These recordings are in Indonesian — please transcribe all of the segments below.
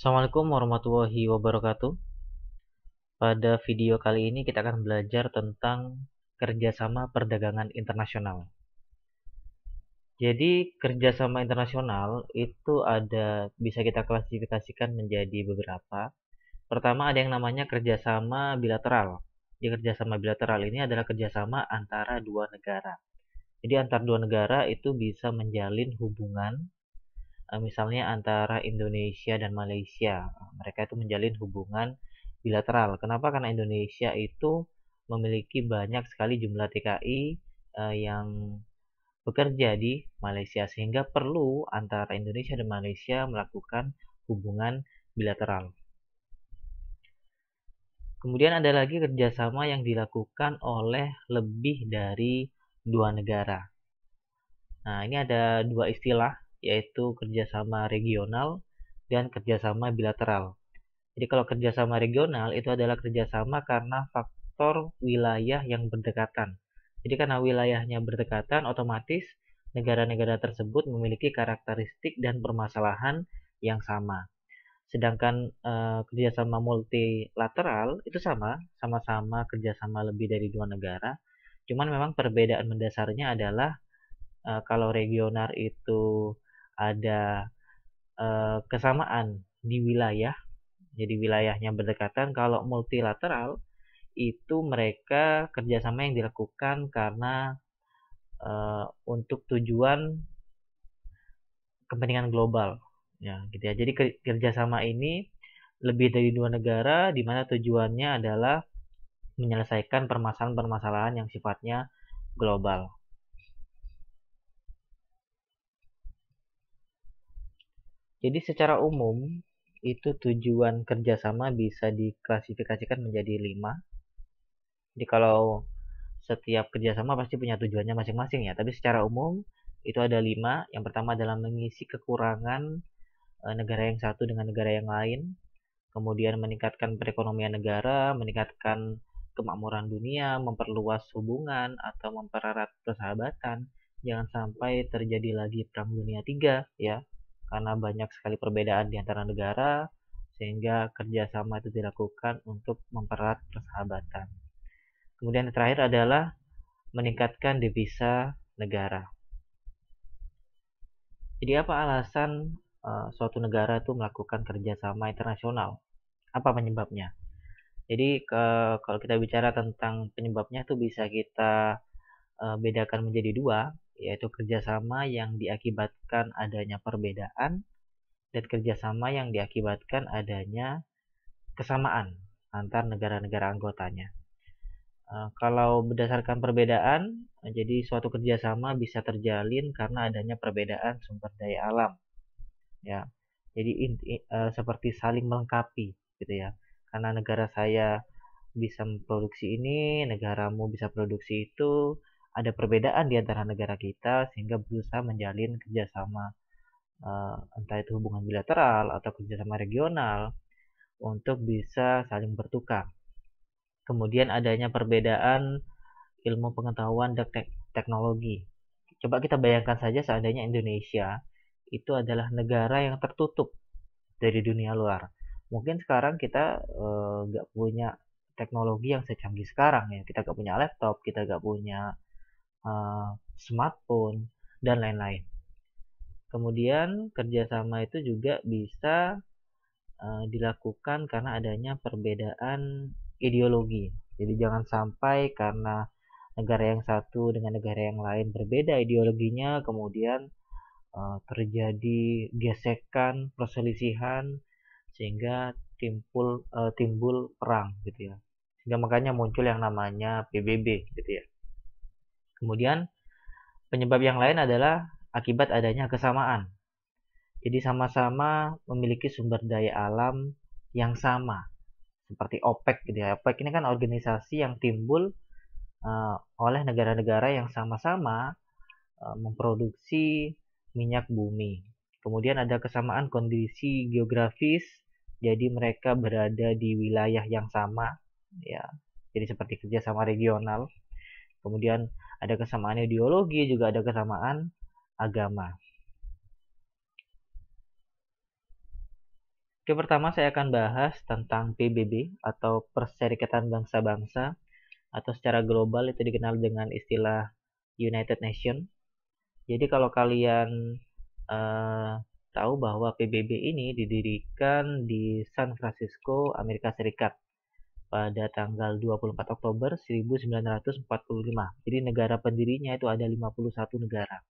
Assalamualaikum warahmatullahi wabarakatuh. Pada video kali ini kita akan belajar tentang kerjasama perdagangan internasional. Jadi kerjasama internasional itu ada bisa kita klasifikasikan menjadi beberapa. Pertama ada yang namanya kerjasama bilateral. Di kerjasama bilateral ini adalah kerjasama antara dua negara. Jadi antar dua negara itu bisa menjalin hubungan Eh, misalnya antara Indonesia dan Malaysia. Eh, mereka itu menjalin hubungan bilateral. Kenapa? Karena Indonesia itu memiliki banyak sekali jumlah TKI eh, yang bekerja di Malaysia sehingga perlu antara Indonesia dan Malaysia melakukan hubungan bilateral. Kemudian ada lagi kerjasama yang dilakukan oleh lebih dari dua negara. Nah, ini ada dua istilah yaitu kerjasama regional dan kerjasama bilateral. Jadi kalau kerjasama regional itu adalah kerjasama karena faktor wilayah yang berdekatan. Jadi karena wilayahnya berdekatan, otomatis negara-negara tersebut memiliki karakteristik dan permasalahan yang sama. Sedangkan eh, kerjasama multilateral itu sama, sama-sama kerjasama lebih dari dua negara. Cuman memang perbedaan mendasarnya adalah eh, kalau regional itu ada uh, kesamaan di wilayah, jadi wilayahnya berdekatan. Kalau multilateral itu mereka kerjasama yang dilakukan karena uh, untuk tujuan kepentingan global, ya gitu ya. Jadi kerjasama ini lebih dari dua negara, di mana tujuannya adalah menyelesaikan permasalahan-permasalahan yang sifatnya global. Jadi secara umum itu tujuan kerjasama bisa diklasifikasikan menjadi lima. Jadi kalau setiap kerjasama pasti punya tujuannya masing-masing ya. Tapi secara umum itu ada lima. Yang pertama adalah mengisi kekurangan eh, negara yang satu dengan negara yang lain. Kemudian meningkatkan perekonomian negara, meningkatkan kemakmuran dunia, memperluas hubungan atau mempererat persahabatan. Jangan sampai terjadi lagi perang dunia 3 ya karena banyak sekali perbedaan di antara negara, sehingga kerjasama itu dilakukan untuk mempererat persahabatan. Kemudian yang terakhir adalah meningkatkan devisa negara. Jadi apa alasan uh, suatu negara itu melakukan kerjasama internasional? Apa penyebabnya? Jadi ke, eh, kalau kita bicara tentang penyebabnya itu bisa kita uh, bedakan menjadi dua yaitu kerjasama yang diakibatkan adanya perbedaan dan kerjasama yang diakibatkan adanya kesamaan antar negara-negara anggotanya. Eh, kalau berdasarkan perbedaan, eh, jadi suatu kerjasama bisa terjalin karena adanya perbedaan sumber daya alam, ya. Jadi eh, seperti saling melengkapi, gitu ya. Karena negara saya bisa memproduksi ini, negaramu bisa produksi itu, ada perbedaan di antara negara kita sehingga berusaha menjalin kerjasama uh, entah itu hubungan bilateral atau kerjasama regional untuk bisa saling bertukar. Kemudian adanya perbedaan ilmu pengetahuan dan te teknologi. Coba kita bayangkan saja seandainya Indonesia itu adalah negara yang tertutup dari dunia luar. Mungkin sekarang kita eh, nggak uh, punya teknologi yang secanggih sekarang ya. Kita nggak punya laptop, kita nggak punya Eh, smartphone dan lain-lain. Kemudian kerjasama itu juga bisa uh, dilakukan karena adanya perbedaan ideologi. Jadi jangan sampai karena negara yang satu dengan negara yang lain berbeda ideologinya, kemudian uh, terjadi gesekan, perselisihan sehingga timbul uh, timbul perang gitu ya. Sehingga makanya muncul yang namanya PBB gitu ya. Kemudian penyebab yang lain adalah akibat adanya kesamaan. Jadi sama-sama memiliki sumber daya alam yang sama. Seperti OPEC gitu ya. OPEC ini kan organisasi yang timbul uh, oleh negara-negara yang sama-sama uh, memproduksi minyak bumi. Kemudian ada kesamaan kondisi geografis, jadi mereka berada di wilayah yang sama, ya. Jadi seperti kerjasama regional. Kemudian ada kesamaan ideologi, juga ada kesamaan agama. Oke, pertama saya akan bahas tentang PBB atau Perserikatan Bangsa-Bangsa atau secara global itu dikenal dengan istilah United Nation. Jadi kalau kalian uh, tahu bahwa PBB ini didirikan di San Francisco, Amerika Serikat pada tanggal 24 Oktober 1945. Jadi negara pendirinya itu ada 51 negara.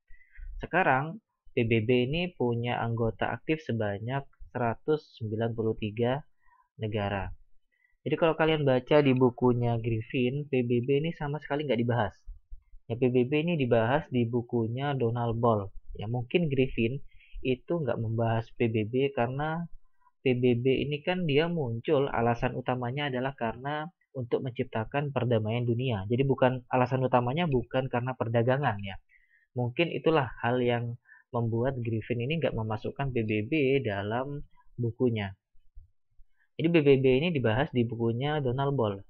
Sekarang PBB ini punya anggota aktif sebanyak 193 negara. Jadi kalau kalian baca di bukunya Griffin, PBB ini sama sekali nggak dibahas. Ya, PBB ini dibahas di bukunya Donald Ball. Ya mungkin Griffin itu nggak membahas PBB karena PBB ini kan dia muncul alasan utamanya adalah karena untuk menciptakan perdamaian dunia. Jadi bukan alasan utamanya bukan karena perdagangan ya. Mungkin itulah hal yang membuat Griffin ini nggak memasukkan PBB dalam bukunya. Jadi PBB ini dibahas di bukunya Donald Ball.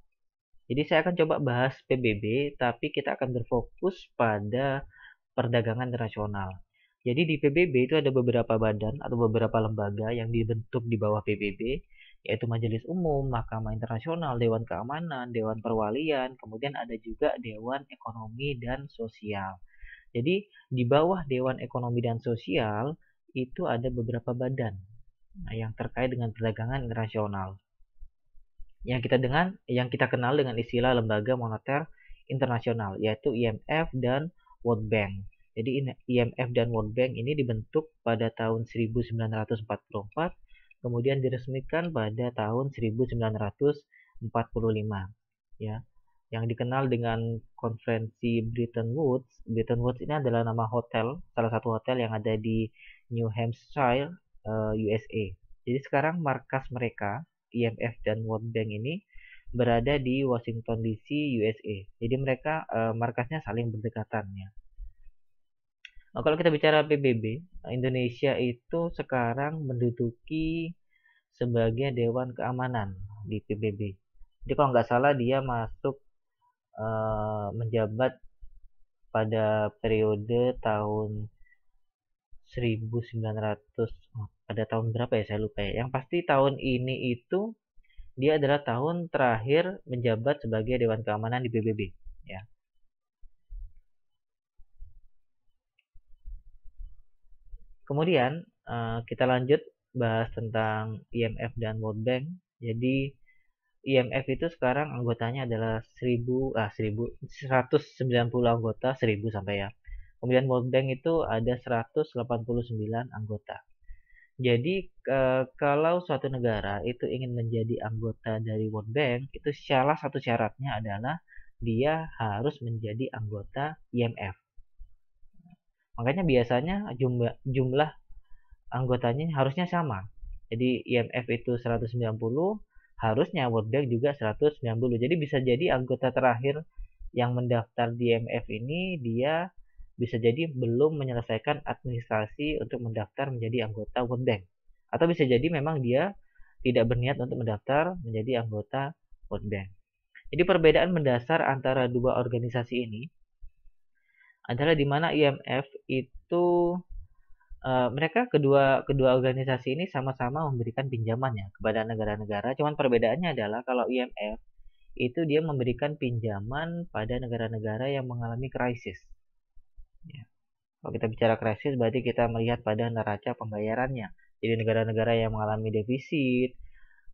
Jadi saya akan coba bahas PBB, tapi kita akan berfokus pada perdagangan internasional. Jadi di PBB itu ada beberapa badan atau beberapa lembaga yang dibentuk di bawah PBB, yaitu Majelis Umum, Mahkamah Internasional, Dewan Keamanan, Dewan Perwalian, kemudian ada juga Dewan Ekonomi dan Sosial. Jadi di bawah Dewan Ekonomi dan Sosial itu ada beberapa badan nah, yang terkait dengan perdagangan internasional. Yang kita dengan yang kita kenal dengan istilah Lembaga Moneter Internasional yaitu IMF dan World Bank. Jadi IMF dan World Bank ini dibentuk pada tahun 1944, kemudian diresmikan pada tahun 1945, ya, yang dikenal dengan konferensi Bretton Woods. Bretton Woods ini adalah nama hotel, salah satu hotel yang ada di New Hampshire, eh, USA. Jadi sekarang markas mereka IMF dan World Bank ini berada di Washington DC, USA. Jadi mereka eh, markasnya saling berdekatan ya. Nah, kalau kita bicara PBB, Indonesia itu sekarang menduduki sebagai Dewan Keamanan di PBB. Jadi kalau nggak salah dia masuk uh, menjabat pada periode tahun 1900 pada tahun berapa ya saya lupa ya. Yang pasti tahun ini itu dia adalah tahun terakhir menjabat sebagai Dewan Keamanan di PBB ya. Kemudian uh, kita lanjut bahas tentang IMF dan World Bank. Jadi IMF itu sekarang anggotanya adalah 1000 ah 1000 190 anggota 1000 sampai ya. Kemudian World Bank itu ada 189 anggota. Jadi e, kalau suatu negara itu ingin menjadi anggota dari World Bank, itu salah satu syaratnya adalah dia harus menjadi anggota IMF. Makanya biasanya jumlah jumlah anggotanya harusnya sama. Jadi IMF itu 190, harusnya World Bank juga 190. Jadi bisa jadi anggota terakhir yang mendaftar di IMF ini dia bisa jadi belum menyelesaikan administrasi untuk mendaftar menjadi anggota World Bank. Atau bisa jadi memang dia tidak berniat untuk mendaftar menjadi anggota World Bank. Jadi perbedaan mendasar antara dua organisasi ini adalah di mana IMF itu uh, mereka kedua kedua organisasi ini sama-sama memberikan pinjamannya kepada negara-negara. Cuman perbedaannya adalah kalau IMF itu dia memberikan pinjaman pada negara-negara yang mengalami krisis. Ya. Kalau kita bicara krisis berarti kita melihat pada neraca pembayarannya. Jadi negara-negara yang mengalami defisit,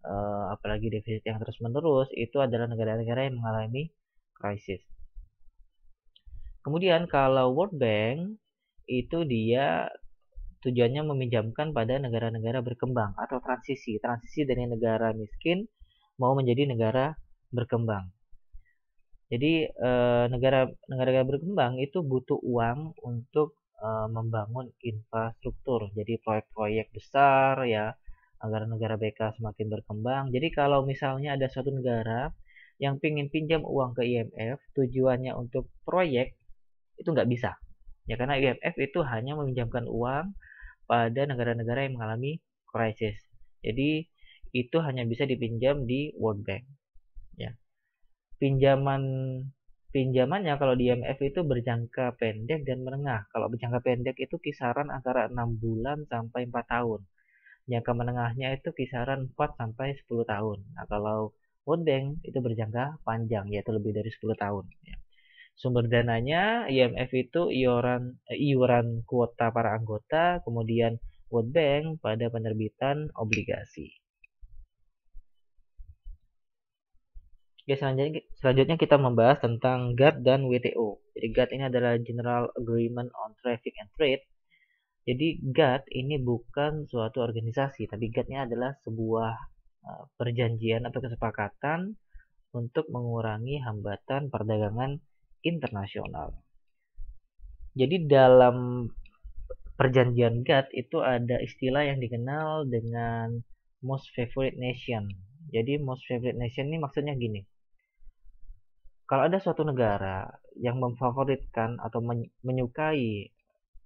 eh, apalagi defisit yang terus-menerus itu adalah negara-negara yang mengalami krisis. Kemudian kalau World Bank itu dia tujuannya meminjamkan pada negara-negara berkembang atau transisi, transisi dari negara miskin mau menjadi negara berkembang. Jadi negara-negara eh, berkembang itu butuh uang untuk eh, membangun infrastruktur, jadi proyek-proyek besar ya agar negara BK semakin berkembang. Jadi kalau misalnya ada suatu negara yang ingin pinjam uang ke IMF, tujuannya untuk proyek itu nggak bisa ya karena IMF itu hanya meminjamkan uang pada negara-negara yang mengalami krisis jadi itu hanya bisa dipinjam di World Bank ya pinjaman pinjamannya kalau di IMF itu berjangka pendek dan menengah. Kalau berjangka pendek itu kisaran antara 6 bulan sampai 4 tahun. Jangka menengahnya itu kisaran 4 sampai 10 tahun. Nah, kalau World Bank itu berjangka panjang yaitu lebih dari 10 tahun ya. Sumber dananya IMF itu iuran eh, iuran kuota para anggota, kemudian World Bank pada penerbitan obligasi. Ya, selanjutnya, selanjutnya kita membahas tentang GATT dan WTO. Jadi GATT ini adalah General Agreement on Traffic and Trade. Jadi GATT ini bukan suatu organisasi, tapi gatt ini adalah sebuah eh, perjanjian atau kesepakatan untuk mengurangi hambatan perdagangan internasional. Jadi dalam perjanjian GATT itu ada istilah yang dikenal dengan most favorite nation. Jadi most favorite nation ini maksudnya gini. Kalau ada suatu negara yang memfavoritkan atau menyukai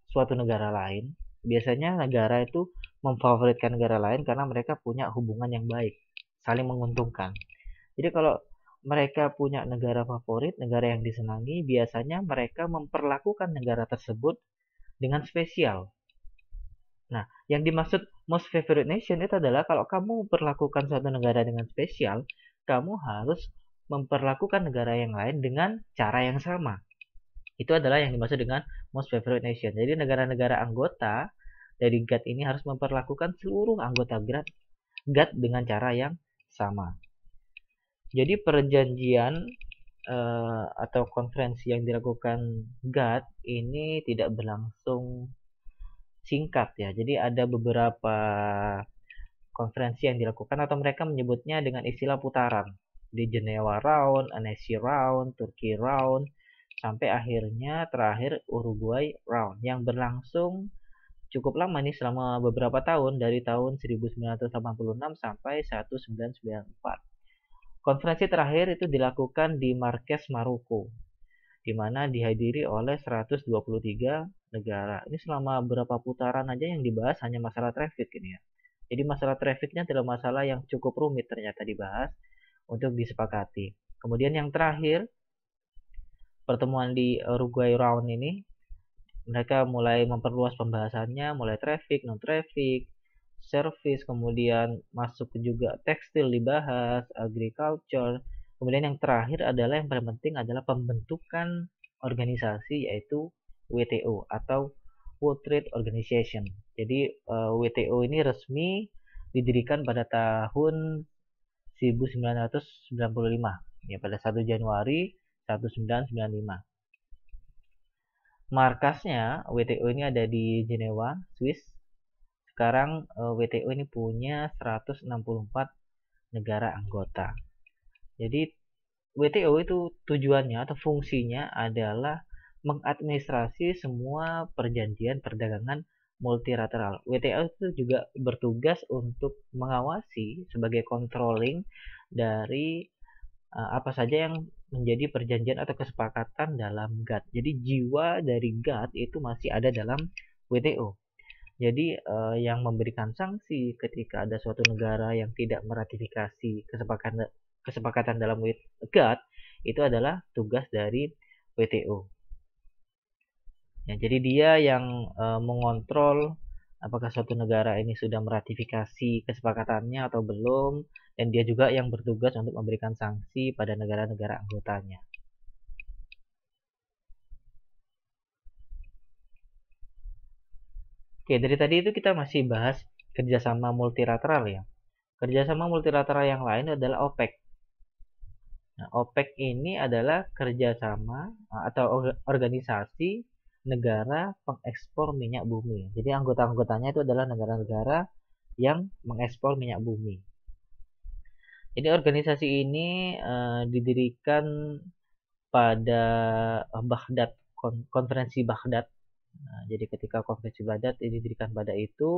suatu negara lain, biasanya negara itu memfavoritkan negara lain karena mereka punya hubungan yang baik, saling menguntungkan. Jadi kalau mereka punya negara favorit, negara yang disenangi, biasanya mereka memperlakukan negara tersebut dengan spesial. Nah, yang dimaksud most favorite nation itu adalah kalau kamu memperlakukan suatu negara dengan spesial, kamu harus memperlakukan negara yang lain dengan cara yang sama. Itu adalah yang dimaksud dengan most favorite nation. Jadi negara-negara anggota dari GATT ini harus memperlakukan seluruh anggota GATT dengan cara yang sama. Jadi perjanjian uh, atau konferensi yang dilakukan GAT ini tidak berlangsung singkat ya. Jadi ada beberapa konferensi yang dilakukan atau mereka menyebutnya dengan istilah putaran di Jenewa Round, Annecy Round, Turki Round, sampai akhirnya terakhir Uruguay Round yang berlangsung cukup lama nih selama beberapa tahun dari tahun 1986 sampai 1994. Konferensi terakhir itu dilakukan di Marques Maroko, di mana dihadiri oleh 123 negara. Ini selama berapa putaran aja yang dibahas hanya masalah traffic ini ya. Jadi masalah trafficnya adalah masalah yang cukup rumit ternyata dibahas untuk disepakati. Kemudian yang terakhir, pertemuan di Uruguay Round ini, mereka mulai memperluas pembahasannya, mulai traffic, non-traffic, service, kemudian masuk juga tekstil dibahas, agriculture, kemudian yang terakhir adalah yang paling penting adalah pembentukan organisasi yaitu WTO atau World Trade Organization. Jadi eh, WTO ini resmi didirikan pada tahun 1995 ya pada 1 Januari 1995. Markasnya WTO ini ada di Jenewa, Swiss sekarang eh, WTO ini punya 164 negara anggota. Jadi WTO itu tujuannya atau fungsinya adalah mengadministrasi semua perjanjian perdagangan multilateral. WTO itu juga bertugas untuk mengawasi sebagai controlling dari uh, apa saja yang menjadi perjanjian atau kesepakatan dalam GATT. Jadi jiwa dari GATT itu masih ada dalam WTO. Jadi uh, yang memberikan sanksi ketika ada suatu negara yang tidak meratifikasi kesepakatan kesepakatan dalam GATT itu adalah tugas dari WTO. Ya, jadi dia yang uh, mengontrol apakah suatu negara ini sudah meratifikasi kesepakatannya atau belum, dan dia juga yang bertugas untuk memberikan sanksi pada negara-negara anggotanya. Oke, dari tadi itu kita masih bahas kerjasama multilateral ya. Kerjasama multilateral yang lain adalah OPEC. Nah, OPEC ini adalah kerjasama eh, atau organisasi negara pengekspor minyak bumi. Jadi anggota-anggotanya itu adalah negara-negara yang mengekspor minyak bumi. Jadi organisasi ini uh, didirikan pada Baghdad konferensi Baghdad Nah, jadi ketika konvensi Badat didirikan pada itu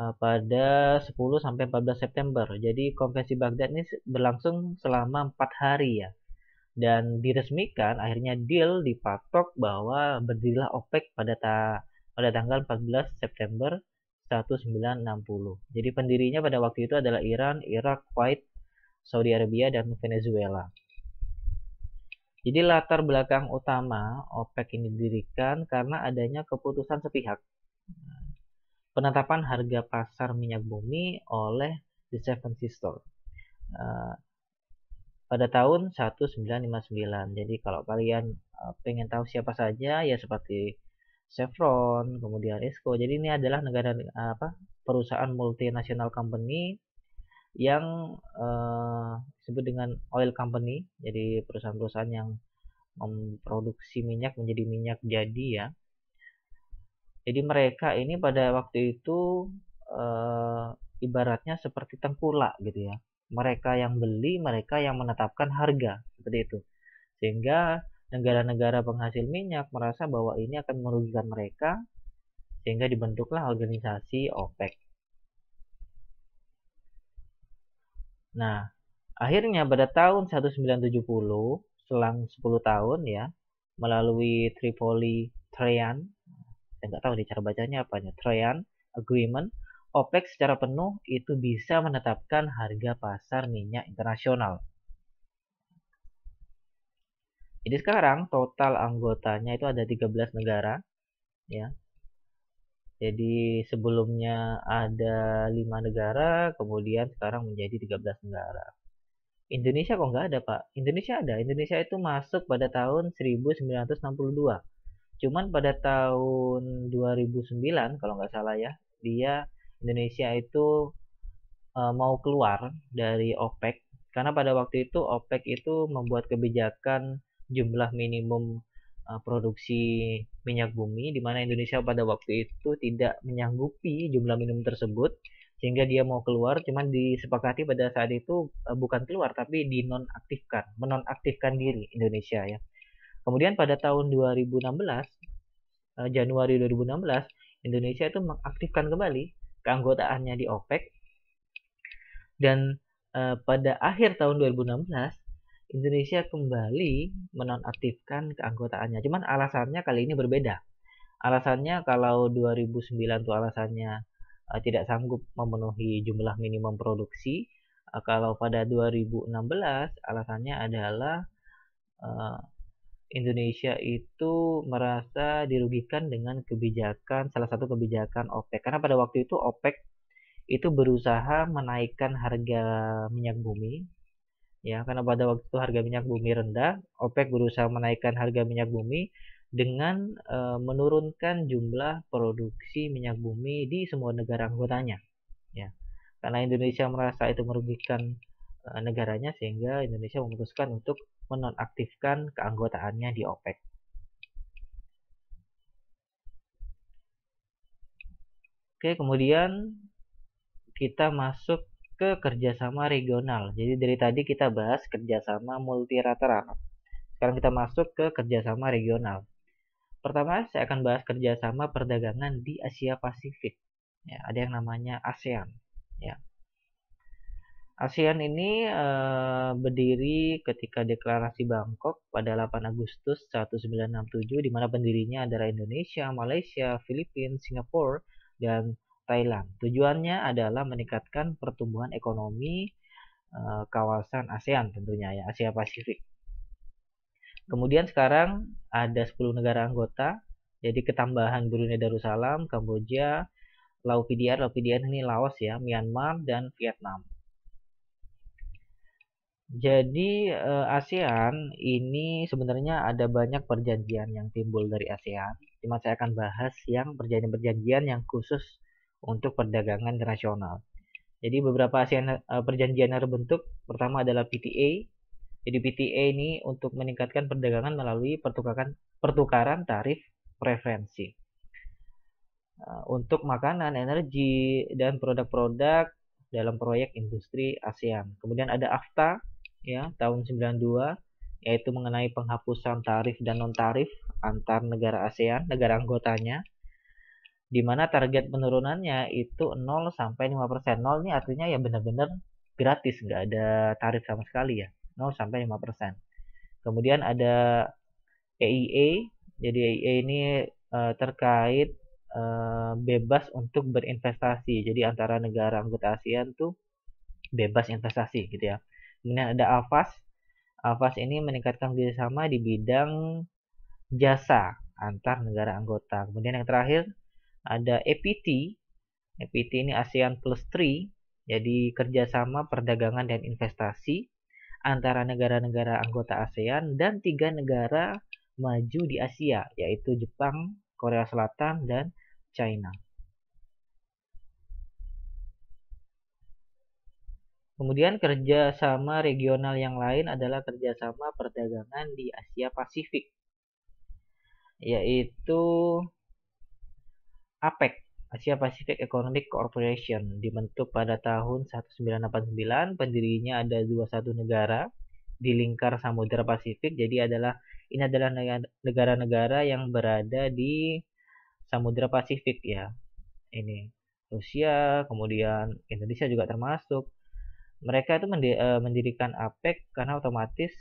eh, pada 10 sampai 14 September. Jadi konvensi Baghdad ini berlangsung selama empat hari ya. Dan diresmikan akhirnya deal dipatok bahwa berdirilah OPEC pada ta pada tanggal 14 September 1960. Jadi pendirinya pada waktu itu adalah Iran, Irak, Kuwait, Saudi Arabia dan Venezuela. Jadi latar belakang utama OPEC ini didirikan karena adanya keputusan sepihak penetapan harga pasar minyak bumi oleh The Seven Sisters eh, pada tahun 1959. Jadi kalau kalian eh, pengen tahu siapa saja ya seperti Chevron, kemudian Esco. Jadi ini adalah negara eh, apa perusahaan multinasional company yang uh, disebut dengan oil company, jadi perusahaan-perusahaan yang memproduksi minyak menjadi minyak jadi ya. Jadi mereka ini pada waktu itu uh, ibaratnya seperti tengkulak gitu ya. Mereka yang beli, mereka yang menetapkan harga seperti itu. Sehingga negara-negara penghasil minyak merasa bahwa ini akan merugikan mereka sehingga dibentuklah organisasi OPEC Nah, akhirnya pada tahun 1970, selang 10 tahun ya, melalui Tripoli Trean, saya nggak tahu nih cara bacanya apa apanya, Trean Agreement, OPEC secara penuh itu bisa menetapkan harga pasar minyak internasional. Jadi sekarang total anggotanya itu ada 13 negara ya. Jadi sebelumnya ada lima negara, kemudian sekarang menjadi 13 negara. Indonesia kok nggak ada pak? Indonesia ada. Indonesia itu masuk pada tahun 1962. Cuman pada tahun 2009 kalau nggak salah ya, dia Indonesia itu e, mau keluar dari OPEC karena pada waktu itu OPEC itu membuat kebijakan jumlah minimum Eh, produksi minyak bumi di mana Indonesia pada waktu itu tidak menyanggupi jumlah minum tersebut sehingga dia mau keluar cuman disepakati pada saat itu eh, bukan keluar tapi dinonaktifkan menonaktifkan diri Indonesia ya kemudian pada tahun 2016 eh, Januari 2016 Indonesia itu mengaktifkan kembali keanggotaannya di OPEC dan pada akhir tahun 2016 Indonesia kembali menonaktifkan keanggotaannya. Cuman alasannya kali ini berbeda. Alasannya kalau 2009 tuh alasannya uh, tidak sanggup memenuhi jumlah minimum produksi. Uh, kalau pada 2016 alasannya adalah uh, Indonesia itu merasa dirugikan dengan kebijakan salah satu kebijakan OPEC karena pada waktu itu OPEC itu berusaha menaikkan harga minyak bumi Ya, karena pada waktu itu harga minyak bumi rendah, OPEC berusaha menaikkan harga minyak bumi dengan e, menurunkan jumlah produksi minyak bumi di semua negara anggotanya. Ya. Karena Indonesia merasa itu merugikan e, negaranya sehingga Indonesia memutuskan untuk menonaktifkan keanggotaannya di OPEC. Oke, kemudian kita masuk ke kerjasama regional. Jadi dari tadi kita bahas kerjasama multilateral. Sekarang kita masuk ke kerjasama regional. Pertama, saya akan bahas kerjasama perdagangan di Asia Pasifik. Ya, ada yang namanya ASEAN. Ya. ASEAN ini eh, berdiri ketika deklarasi Bangkok pada 8 Agustus 1967, di mana pendirinya adalah Indonesia, Malaysia, Filipina, Singapura, dan Thailand. Tujuannya adalah meningkatkan pertumbuhan ekonomi e, kawasan ASEAN tentunya ya, Asia Pasifik. Kemudian sekarang ada 10 negara anggota, jadi ketambahan Brunei Darussalam, Kamboja, Laos Pidian, Laos Pidian ini Laos ya, Myanmar dan Vietnam. Jadi eh, ASEAN ini sebenarnya ada banyak perjanjian yang timbul dari ASEAN. Cuma saya akan bahas yang perjanjian-perjanjian yang khusus untuk perdagangan internasional. Jadi beberapa ASEAN eh, perjanjian yang terbentuk pertama adalah PTA. Jadi PTA ini untuk meningkatkan perdagangan melalui pertukaran pertukaran tarif preferensi. Eh, untuk makanan, energi dan produk-produk dalam proyek industri ASEAN. Kemudian ada AFTA ya tahun 92 yaitu mengenai penghapusan tarif dan non tarif antar negara ASEAN, negara anggotanya di mana target penurunannya itu 0 sampai 5%. persen 0 ini artinya ya benar-benar gratis, nggak ada tarif sama sekali ya. 0 sampai 5%. persen Kemudian ada EIA, jadi EIA ini uh, terkait uh, bebas untuk berinvestasi. Jadi antara negara anggota ASEAN tuh bebas investasi gitu ya. Kemudian ada AFAS. AFAS ini meningkatkan kerjasama di bidang jasa antar negara anggota. Kemudian yang terakhir ada APT. APT ini ASEAN plus 3, jadi kerjasama perdagangan dan investasi antara negara-negara anggota ASEAN dan tiga negara maju di Asia, yaitu Jepang, Korea Selatan, dan China. Kemudian kerjasama regional yang lain adalah kerjasama perdagangan di Asia Pasifik, yaitu APEC, Asia Pacific Economic Corporation, dibentuk pada tahun 1989, pendirinya ada 21 negara di lingkar samudera Pasifik. Jadi adalah ini adalah negara-negara yang berada di samudera Pasifik ya. Ini Rusia, kemudian Indonesia juga termasuk. Mereka itu eh, mendirikan APEC karena otomatis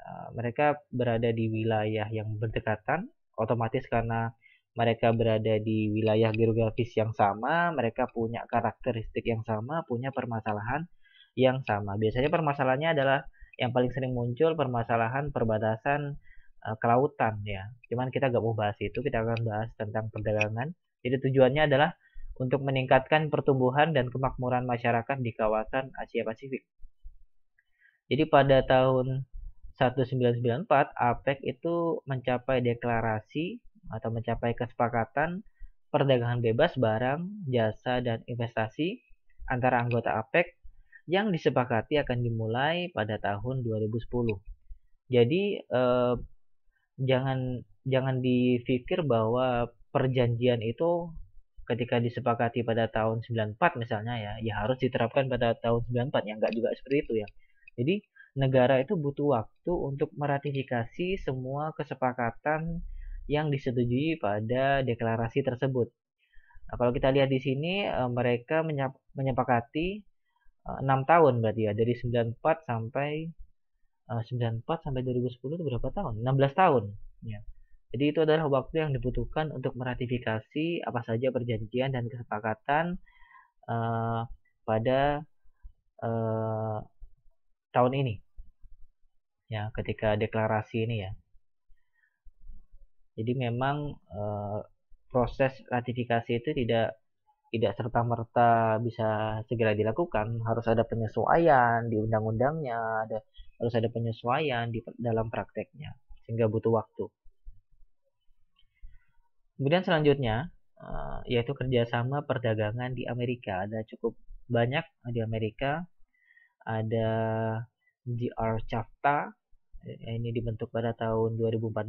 eh, mereka berada di wilayah yang berdekatan, otomatis karena mereka berada di wilayah geografis yang sama, mereka punya karakteristik yang sama, punya permasalahan yang sama. Biasanya permasalahannya adalah yang paling sering muncul permasalahan perbatasan uh, kelautan ya. Cuman kita gak mau bahas itu, kita akan bahas tentang perdagangan. Jadi tujuannya adalah untuk meningkatkan pertumbuhan dan kemakmuran masyarakat di kawasan Asia Pasifik. Jadi pada tahun 1994 APEC itu mencapai deklarasi atau mencapai kesepakatan perdagangan bebas barang, jasa, dan investasi antara anggota APEC yang disepakati akan dimulai pada tahun 2010. Jadi eh, jangan jangan dipikir bahwa perjanjian itu ketika disepakati pada tahun 94 misalnya ya, ya harus diterapkan pada tahun 94 ya enggak juga seperti itu ya. Jadi negara itu butuh waktu untuk meratifikasi semua kesepakatan yang disetujui pada deklarasi tersebut. Nah, kalau kita lihat di sini eh, mereka menyepakati 6 eh, tahun berarti ya dari 94 sampai 94 eh, sampai 2010 itu berapa tahun? 16 tahun ya. Jadi itu adalah waktu yang dibutuhkan untuk meratifikasi apa saja perjanjian dan kesepakatan uh, pada uh, tahun ini. Ya, ketika deklarasi ini ya. Jadi memang uh, proses ratifikasi itu tidak tidak serta merta bisa segera dilakukan. Harus ada penyesuaian di undang-undangnya, ada harus ada penyesuaian di dalam prakteknya sehingga butuh waktu. Kemudian selanjutnya uh, yaitu kerjasama perdagangan di Amerika ada cukup banyak di Amerika ada GR CAFTA eh, ini dibentuk pada tahun 2014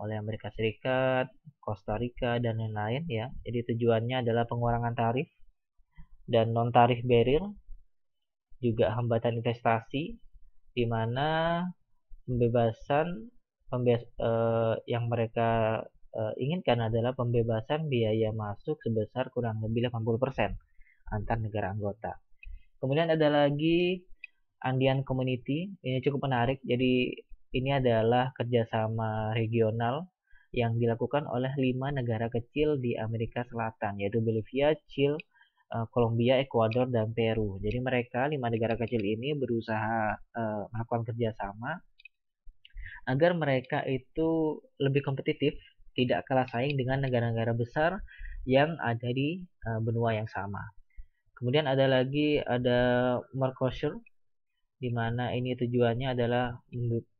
oleh Amerika Serikat, Costa Rica, dan lain-lain ya. Jadi tujuannya adalah pengurangan tarif dan non-tarif barrier, juga hambatan investasi, di mana pembebasan pembebas, eh, yang mereka eh, inginkan adalah pembebasan biaya masuk sebesar kurang lebih 80% antar negara anggota. Kemudian ada lagi Andean Community, ini cukup menarik, jadi ini adalah kerjasama regional yang dilakukan oleh lima negara kecil di Amerika Selatan, yaitu Bolivia, Chile, eh, Kolombia, Ekuador, dan Peru. Jadi mereka lima negara kecil ini berusaha uh, melakukan kerjasama agar mereka itu lebih kompetitif, tidak kalah saing dengan negara-negara besar yang ada di uh, benua yang sama. Kemudian ada lagi ada Mercosur di mana ini tujuannya adalah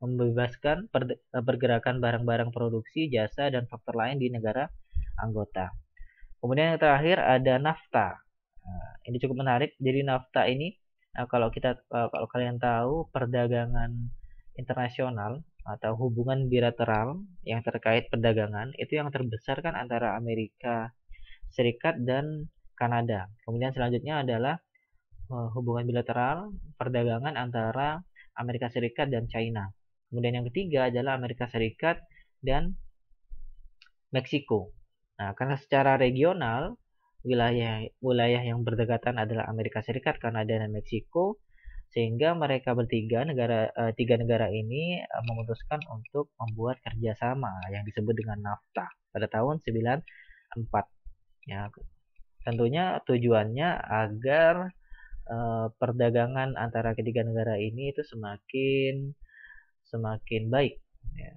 membebaskan eh, pergerakan barang-barang produksi, jasa, dan faktor lain di negara anggota. Kemudian yang terakhir ada NAFTA. Nah, ini cukup menarik. Jadi NAFTA ini eh, kalau kita eh, kalau kalian tahu perdagangan internasional atau hubungan bilateral yang terkait perdagangan itu yang terbesar kan antara Amerika Serikat dan Kanada. Kemudian selanjutnya adalah Eh, hubungan bilateral perdagangan antara Amerika Serikat dan China. Kemudian yang ketiga adalah Amerika Serikat dan Meksiko. Nah, karena secara regional wilayah wilayah yang berdekatan adalah Amerika Serikat, Kanada dan Meksiko, sehingga mereka bertiga negara e, tiga negara ini e, memutuskan untuk membuat kerjasama yang disebut dengan NAFTA pada tahun 94. Ya, tentunya tujuannya agar Eh, perdagangan antara ketiga negara ini itu semakin semakin baik. Ya.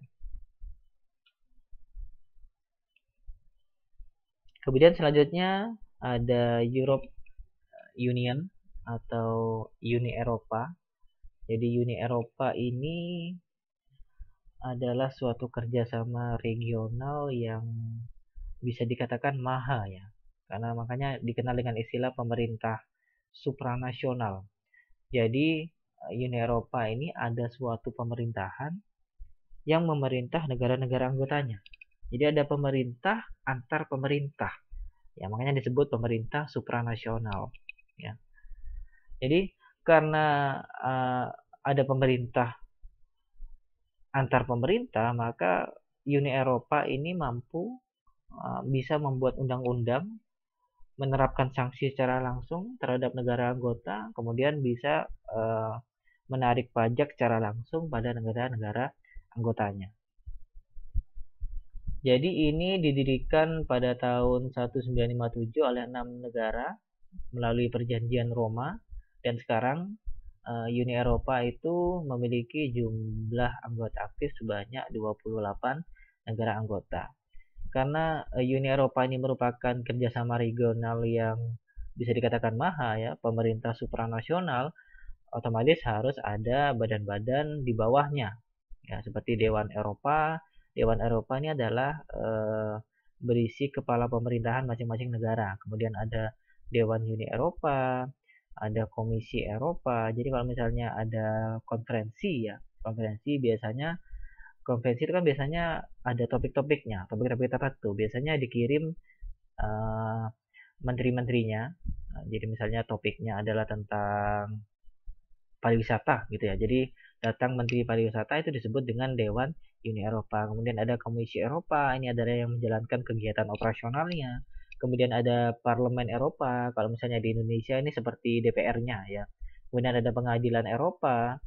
Kemudian selanjutnya ada Europe Union atau Uni Eropa. Jadi Uni Eropa ini adalah suatu kerjasama regional yang bisa dikatakan maha ya, karena makanya dikenal dengan istilah pemerintah supranasional. Jadi eh, Uni Eropa ini ada suatu pemerintahan yang memerintah negara-negara anggotanya. Jadi ada pemerintah antar pemerintah. Ya, makanya disebut pemerintah supranasional, ya. Jadi karena uh, ada pemerintah antar pemerintah, maka Uni Eropa ini mampu uh, bisa membuat undang-undang menerapkan sanksi secara langsung terhadap negara anggota, kemudian bisa uh, menarik pajak secara langsung pada negara-negara anggotanya. Jadi ini didirikan pada tahun 1957 oleh enam negara melalui perjanjian Roma dan sekarang eh, Uni Eropa itu memiliki jumlah anggota aktif sebanyak 28 negara anggota karena eh, Uni Eropa ini merupakan kerjasama regional yang bisa dikatakan maha ya pemerintah supranasional otomatis harus ada badan-badan di bawahnya ya seperti Dewan Eropa Dewan Eropa ini adalah e, berisi kepala pemerintahan masing-masing negara kemudian ada Dewan Uni Eropa ada Komisi Eropa jadi kalau misalnya ada konferensi ya konferensi biasanya Konvensi itu kan biasanya ada topik-topiknya topik-topik tertentu biasanya dikirim uh, menteri-menterinya nah, jadi misalnya topiknya adalah tentang pariwisata gitu ya jadi datang menteri pariwisata itu disebut dengan Dewan Uni Eropa kemudian ada Komisi Eropa ini adalah yang menjalankan kegiatan operasionalnya kemudian ada Parlemen Eropa kalau misalnya di Indonesia ini seperti DPR-nya ya kemudian ada Pengadilan Eropa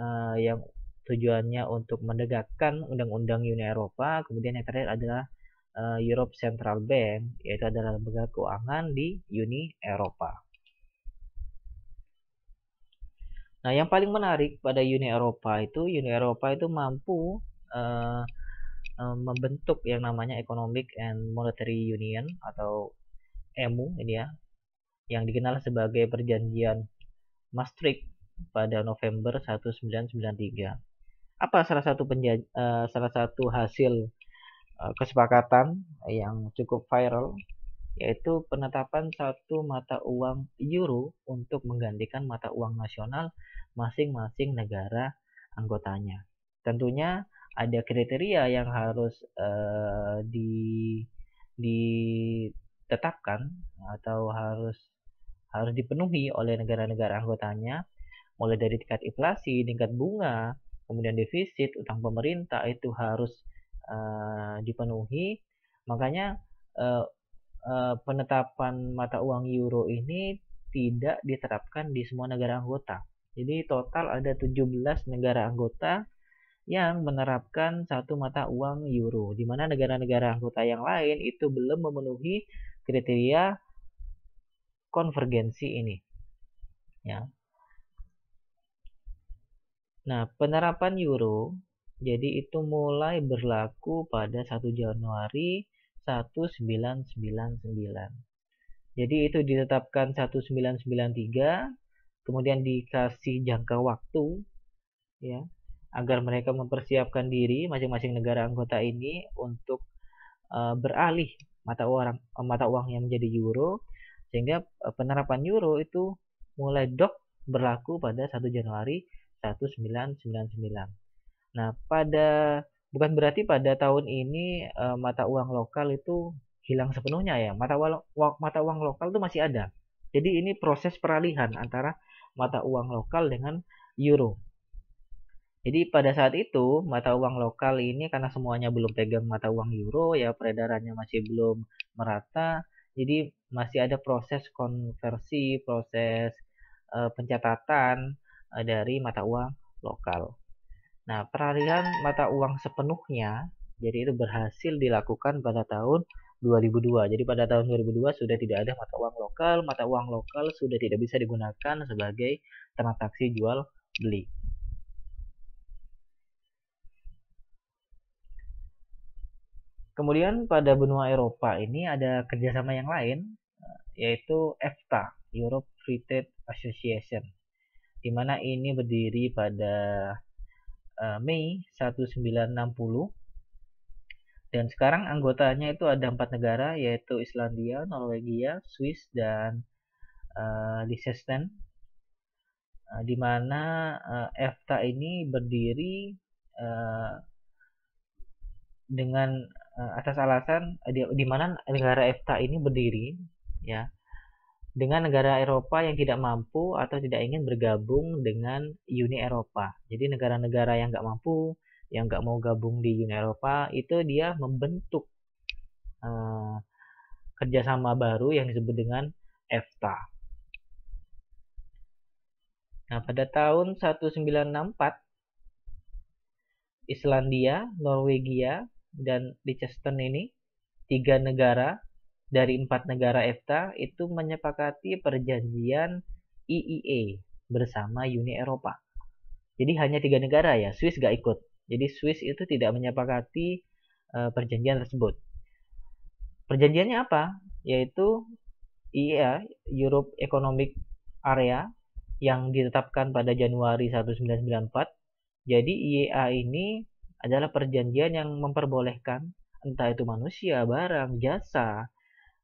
uh, yang tujuannya untuk menegakkan undang-undang Uni Eropa. Kemudian yang terakhir adalah uh, Europe Central Bank, yaitu adalah lembaga keuangan di Uni Eropa. Nah, yang paling menarik pada Uni Eropa itu Uni Eropa itu mampu eh, eh, membentuk yang namanya Economic and Monetary Union atau EMU ini ya, yang dikenal sebagai Perjanjian Maastricht pada November 1993 apa salah satu penjaj uh, eh, salah satu hasil uh, kesepakatan yang cukup viral yaitu penetapan satu mata uang euro untuk menggantikan mata uang nasional masing-masing negara anggotanya. Tentunya ada kriteria yang harus uh, di ditetapkan atau harus harus dipenuhi oleh negara-negara anggotanya mulai dari tingkat inflasi, tingkat bunga, kemudian defisit utang pemerintah itu harus uh, dipenuhi makanya uh, uh, penetapan mata uang euro ini tidak diterapkan di semua negara anggota jadi total ada 17 negara anggota yang menerapkan satu mata uang euro di mana negara-negara anggota yang lain itu belum memenuhi kriteria konvergensi ini ya Nah, penerapan euro jadi itu mulai berlaku pada 1 Januari 1999. Jadi itu ditetapkan 1993, kemudian dikasih jangka waktu ya agar mereka mempersiapkan diri masing-masing negara anggota ini untuk uh, beralih mata uang mata uang yang menjadi euro sehingga eh, penerapan euro itu mulai dok berlaku pada 1 Januari 1999. Nah, pada bukan berarti pada tahun ini e, mata uang lokal itu hilang sepenuhnya ya. Mata uang mata uang lokal itu masih ada. Jadi ini proses peralihan antara mata uang lokal dengan euro. Jadi pada saat itu mata uang lokal ini karena semuanya belum pegang mata uang euro ya peredarannya masih belum merata. Jadi masih ada proses konversi, proses e, pencatatan Eh, dari mata uang lokal. Nah, peralihan mata uang sepenuhnya jadi itu berhasil dilakukan pada tahun 2002. Jadi pada tahun 2002 sudah tidak ada mata uang lokal, mata uang lokal sudah tidak bisa digunakan sebagai transaksi jual beli. Kemudian pada benua Eropa ini ada kerjasama yang lain eh, yaitu EFTA, Europe Free Trade Association di mana ini berdiri pada uh, Mei 1960 dan sekarang anggotanya itu ada empat negara yaitu Islandia, Norwegia, Swiss dan uh, Liechtenstein eh, di mana uh, EFTA ini berdiri uh, dengan uh, atas alasan uh, di, di mana negara EFTA ini berdiri ya dengan negara Eropa yang tidak mampu atau tidak ingin bergabung dengan Uni Eropa. Jadi negara-negara yang nggak mampu, yang nggak mau gabung di Uni Eropa, itu dia membentuk uh, kerjasama baru yang disebut dengan EFTA. Nah, pada tahun 1964, Islandia, Norwegia, dan Liechtenstein ini tiga negara dari empat negara EFTA itu menyepakati perjanjian EEA bersama Uni Eropa. Jadi hanya tiga negara ya, Swiss gak ikut. Jadi Swiss itu tidak menyepakati uh, perjanjian tersebut. Perjanjiannya apa? Yaitu EEA, Europe Economic Area, yang ditetapkan pada Januari 1994. Jadi IEA ini adalah perjanjian yang memperbolehkan entah itu manusia, barang, jasa,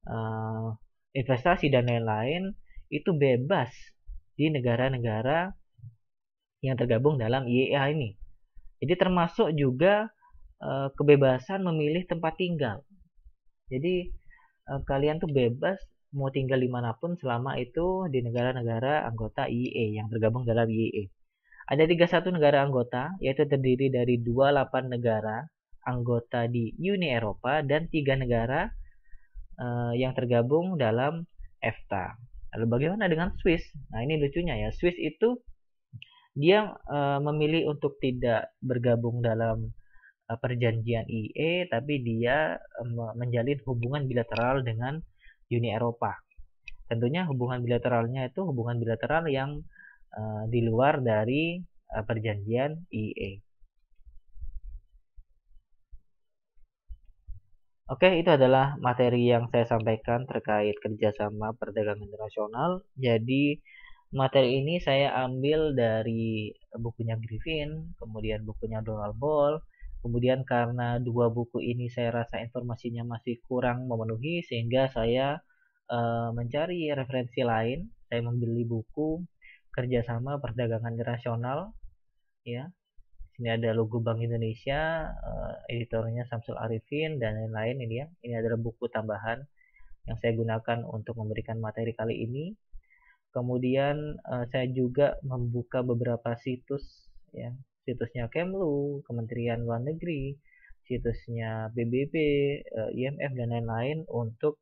uh, investasi dan lain-lain itu bebas di negara-negara yang tergabung dalam IEA ini. Jadi termasuk juga uh, kebebasan memilih tempat tinggal. Jadi uh, kalian tuh bebas mau tinggal dimanapun selama itu di negara-negara anggota IEA yang tergabung dalam IEA. Ada 31 negara anggota, yaitu terdiri dari 28 negara anggota di Uni Eropa dan 3 negara uh, yang tergabung dalam EFTA. Lalu bagaimana dengan Swiss? Nah ini lucunya ya, Swiss itu dia uh, memilih untuk tidak bergabung dalam uh, perjanjian IE, tapi dia um, menjalin hubungan bilateral dengan Uni Eropa. Tentunya hubungan bilateralnya itu hubungan bilateral yang uh, di luar dari uh, perjanjian IE. Oke, itu adalah materi yang saya sampaikan terkait kerjasama perdagangan internasional. Jadi, materi ini saya ambil dari bukunya Griffin, kemudian bukunya Donald Ball. Kemudian karena dua buku ini saya rasa informasinya masih kurang memenuhi, sehingga saya e, mencari referensi lain. Saya membeli buku kerjasama perdagangan internasional, ya ini ada logo Bank Indonesia, uh, editornya Samsul Arifin dan lain-lain ini ya. Ini adalah buku tambahan yang saya gunakan untuk memberikan materi kali ini. Kemudian uh, saya juga membuka beberapa situs ya, situsnya Kemlu, Kementerian Luar Negeri, situsnya BBB, uh, eh, IMF dan lain-lain untuk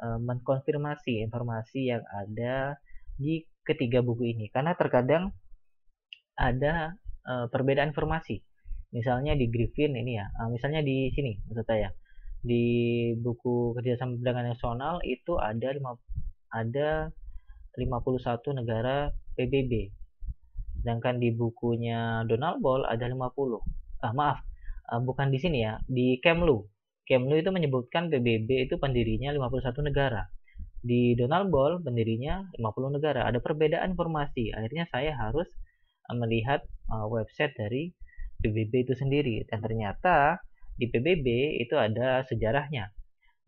uh, menkonfirmasi informasi yang ada di ketiga buku ini karena terkadang ada uh, perbedaan informasi. Misalnya di Griffin ini ya, uh, misalnya di sini maksud saya di buku kerjasama perdagangan nasional itu ada lima, ada 51 negara PBB. Sedangkan di bukunya Donald Ball ada 50. Ah maaf, uh, bukan di sini ya, di Kemlu. Kemlu itu menyebutkan PBB itu pendirinya 51 negara di Donald Ball pendirinya 50 negara. Ada perbedaan informasi. Akhirnya saya harus melihat uh, website dari PBB itu sendiri dan ternyata di PBB itu ada sejarahnya.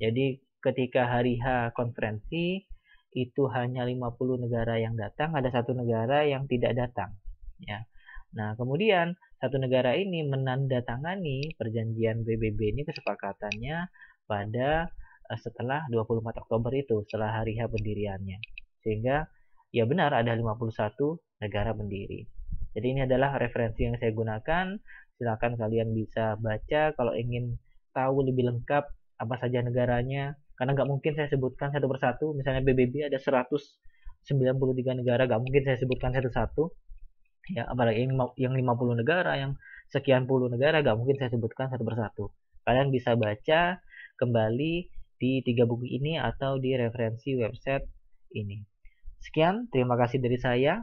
Jadi ketika hari H konferensi itu hanya 50 negara yang datang, ada satu negara yang tidak datang. Ya. Nah, kemudian satu negara ini menandatangani perjanjian PBB ini kesepakatannya pada eh, setelah 24 Oktober itu, setelah hari H pendiriannya. Sehingga ya benar ada 51 negara pendiri. Jadi ini adalah referensi yang saya gunakan. Silakan kalian bisa baca kalau ingin tahu lebih lengkap apa saja negaranya. Karena nggak mungkin saya sebutkan satu persatu. Misalnya BBB ada 193 negara, nggak mungkin saya sebutkan satu-satu. Ya, apalagi yang 50 negara, yang sekian puluh negara, nggak mungkin saya sebutkan satu persatu. Kalian bisa baca kembali di tiga buku ini atau di referensi website ini. Sekian, terima kasih dari saya.